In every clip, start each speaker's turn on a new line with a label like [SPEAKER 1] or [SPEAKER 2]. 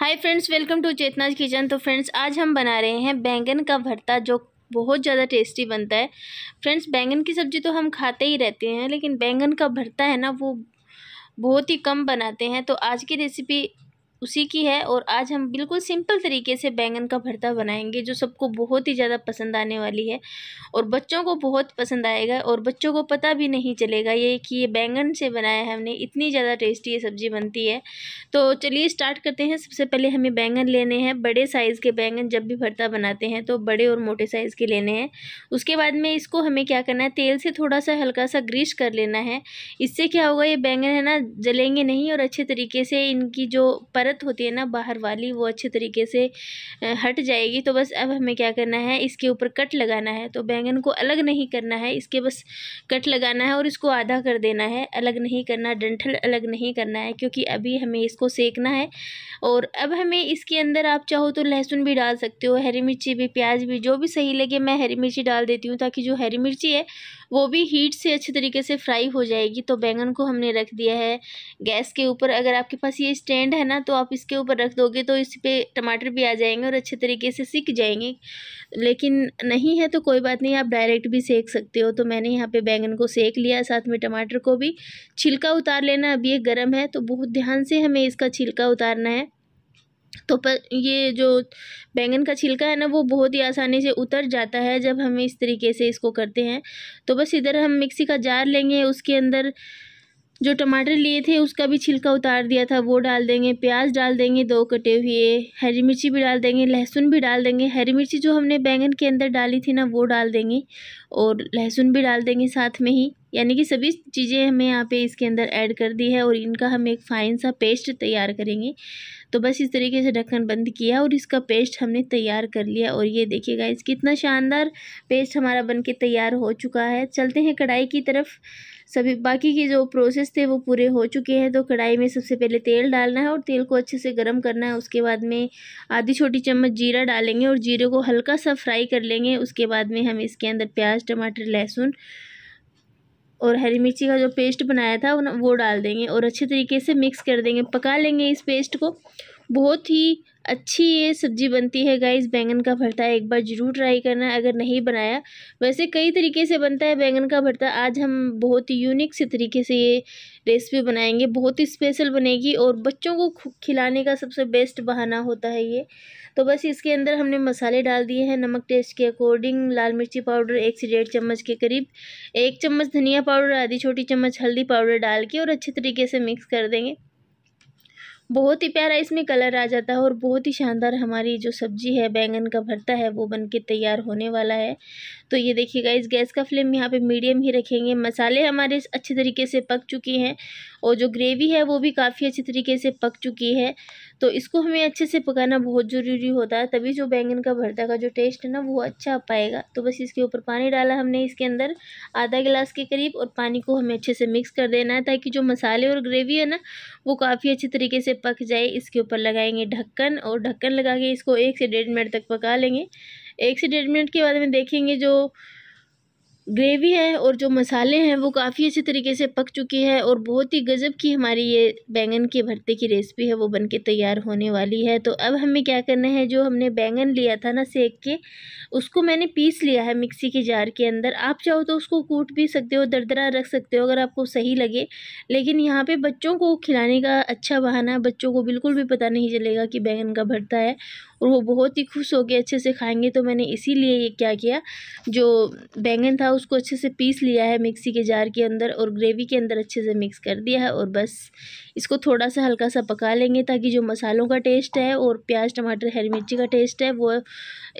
[SPEAKER 1] hi friends welcome to Chetna's kitchen तो friends आज हम बना रहे हैं बैंगन का भरता जो बहुत ज़्यादा टेस्टी बनता है फ्रेंड्स बैंगन की सब्ज़ी तो हम खाते ही रहते हैं लेकिन बैंगन का भरता है ना वो बहुत ही कम बनाते हैं तो आज की रेसिपी उसी की है और आज हम बिल्कुल सिंपल तरीके से बैंगन का भरता बनाएंगे जो सबको बहुत ही ज़्यादा पसंद आने वाली है और बच्चों को बहुत पसंद आएगा और बच्चों को पता भी नहीं चलेगा ये कि ये बैंगन से बनाया है हमने इतनी ज़्यादा टेस्टी ये सब्ज़ी बनती है तो चलिए स्टार्ट करते हैं सबसे पहले हमें बैंगन लेने हैं बड़े साइज़ के बैंगन जब भी भरता बनाते हैं तो बड़े और मोटे साइज़ के लेने हैं उसके बाद में इसको हमें क्या करना है तेल से थोड़ा सा हल्का सा ग्रीस कर लेना है इससे क्या होगा ये बैंगन है ना जलेंगे नहीं और अच्छे तरीके से इनकी जो पर परत होती है ना बाहर वाली वो अच्छे तरीके से हट जाएगी तो बस अब हमें क्या करना है इसके ऊपर कट लगाना है तो बैंगन को अलग नहीं करना है इसके बस कट लगाना है और इसको आधा कर देना है अलग नहीं करना डंठल अलग नहीं करना है क्योंकि अभी हमें इसको सेकना है और अब हमें इसके अंदर आप चाहो तो लहसुन भी डाल सकते हो हरी मिर्ची भी प्याज भी जो भी सही लगे मैं हरी मिर्ची डाल देती हूँ ताकि जो हरी मिर्ची है वो भी हीट से अच्छे तरीके से फ्राई हो जाएगी तो बैंगन को हमने रख दिया है गैस के ऊपर अगर आपके पास ये स्टैंड है ना तो आप इसके ऊपर रख दोगे तो इस पर टमाटर भी आ जाएंगे और अच्छे तरीके से सीख जाएंगे लेकिन नहीं है तो कोई बात नहीं आप डायरेक्ट भी सेक सकते हो तो मैंने यहाँ पे बैंगन को सेक लिया साथ में टमाटर को भी छिलका उतार लेना अभी ये गर्म है तो बहुत ध्यान से हमें इसका छिलका उतारना है तो पर ये जो बैंगन का छिलका है ना वो बहुत ही आसानी से उतर जाता है जब हम इस तरीके से इसको करते हैं तो बस इधर हम मिक्सी का जार लेंगे उसके अंदर जो टमाटर लिए थे उसका भी छिलका उतार दिया था वो डाल देंगे प्याज डाल देंगे दो कटे हुए हरी मिर्ची भी डाल देंगे लहसुन भी डाल देंगे हरी मिर्ची जो हमने बैंगन के अंदर डाली थी ना वो डाल देंगे और लहसुन भी डाल देंगे साथ में ही यानी कि सभी चीज़ें हमें यहाँ पे इसके अंदर ऐड कर दी है और इनका हम एक फ़ाइन सा पेस्ट तैयार करेंगे तो बस इस तरीके से ढक्कन बंद किया और इसका पेस्ट हमने तैयार कर लिया और ये देखिएगा इस कितना शानदार पेस्ट हमारा बन के तैयार हो चुका है चलते हैं कढ़ाई की तरफ सभी बाकी के जो प्रोसेस थे वो पूरे हो चुके हैं तो कढ़ाई में सबसे पहले तेल डालना है और तेल को अच्छे से गर्म करना है उसके बाद में आधी छोटी चम्मच जीरा डालेंगे और जीरे को हल्का सा फ्राई कर लेंगे उसके बाद में हम इसके अंदर प्याज टमाटर लहसुन और हरी मिर्ची का जो पेस्ट बनाया था वो डाल देंगे और अच्छे तरीके से मिक्स कर देंगे पका लेंगे इस पेस्ट को बहुत ही अच्छी ये सब्ज़ी बनती है गाइस बैंगन का भरता एक बार ज़रूर ट्राई करना अगर नहीं बनाया वैसे कई तरीके से बनता है बैंगन का भरता आज हम बहुत ही यूनिक से तरीके से ये रेसिपी बनाएंगे बहुत ही स्पेशल बनेगी और बच्चों को खिलाने का सबसे बेस्ट बहाना होता है ये तो बस इसके अंदर हमने मसाले डाल दिए हैं नमक टेस्ट के अकॉर्डिंग लाल मिर्ची पाउडर एक से डेढ़ चम्मच के करीब एक चम्मच धनिया पाउडर आधी छोटी चम्मच हल्दी पाउडर डाल के और अच्छे तरीके से मिक्स कर देंगे बहुत ही प्यारा इसमें कलर आ जाता है और बहुत ही शानदार हमारी जो सब्जी है बैंगन का भरता है वो बन के तैयार होने वाला है तो ये देखिएगा इस गैस का फ्लेम यहाँ पे मीडियम ही रखेंगे मसाले हमारे अच्छे तरीके से पक चुके हैं और जो ग्रेवी है वो भी काफ़ी अच्छे तरीके से पक चुकी है तो इसको हमें अच्छे से पकाना बहुत ज़रूरी होता है तभी जो बैंगन का भरता का जो टेस्ट है ना वो अच्छा आ पाएगा तो बस इसके ऊपर पानी डाला हमने इसके अंदर आधा गिलास के करीब और पानी को हमें अच्छे से मिक्स कर देना है ताकि जो मसाले और ग्रेवी है ना वो काफ़ी अच्छे तरीके से पक जाए इसके ऊपर लगाएंगे ढक्कन और ढक्कन लगा के इसको एक से डेढ़ मिनट तक पका लेंगे एक से डेढ़ मिनट के बाद हमें देखेंगे जो ग्रेवी है और जो मसाले हैं वो काफ़ी अच्छे तरीके से पक चुकी है और बहुत ही गज़ब की हमारी ये बैंगन के भरते की रेसिपी है वो बनके तैयार होने वाली है तो अब हमें क्या करना है जो हमने बैंगन लिया था ना सेक के उसको मैंने पीस लिया है मिक्सी के जार के अंदर आप चाहो तो उसको कूट भी सकते हो दरदरा रख सकते हो अगर आपको सही लगे लेकिन यहाँ पर बच्चों को खिलाने का अच्छा बहाना बच्चों को बिल्कुल भी पता नहीं चलेगा कि बैंगन का भरता है और वो बहुत ही खुश हो गए अच्छे से खाएंगे तो मैंने इसीलिए ये क्या किया जो बैंगन था उसको अच्छे से पीस लिया है मिक्सी के जार के अंदर और ग्रेवी के अंदर अच्छे से मिक्स कर दिया है और बस इसको थोड़ा सा हल्का सा पका लेंगे ताकि जो मसालों का टेस्ट है और प्याज टमाटर हरी मिर्ची का टेस्ट है वो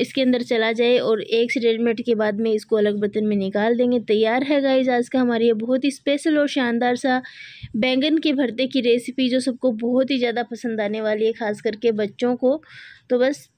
[SPEAKER 1] इसके अंदर चला जाए और एक से डेढ़ मिनट के बाद में इसको अलग बर्तन में निकाल देंगे तैयार है गाइज आज का हमारे ये बहुत ही स्पेशल और शानदार सा बैंगन के भरते की रेसिपी जो सबको बहुत ही ज़्यादा पसंद आने वाली है ख़ास करके बच्चों को तो बस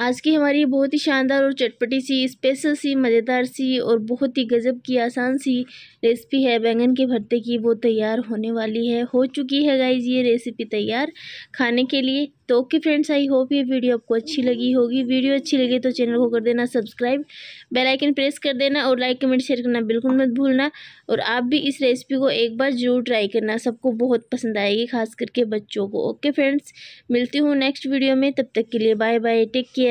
[SPEAKER 1] आज की हमारी बहुत ही शानदार और चटपटी सी स्पेशल सी मज़ेदार सी और बहुत ही गज़ब की आसान सी रेसिपी है बैंगन के भरते की वो तैयार होने वाली है हो चुकी है गाइज ये रेसिपी तैयार खाने के लिए तो ओके फ्रेंड्स आई होप ये वीडियो आपको अच्छी लगी होगी वीडियो अच्छी लगी तो चैनल को कर देना सब्सक्राइब बेल आइकन प्रेस कर देना और लाइक कमेंट शेयर करना बिल्कुल मत भूलना और आप भी इस रेसिपी को एक बार ज़रूर ट्राई करना सबको बहुत पसंद आएगी खास करके बच्चों को ओके फ्रेंड्स मिलती हूँ नेक्स्ट वीडियो में तब तक के लिए बाय बाय टेक केयर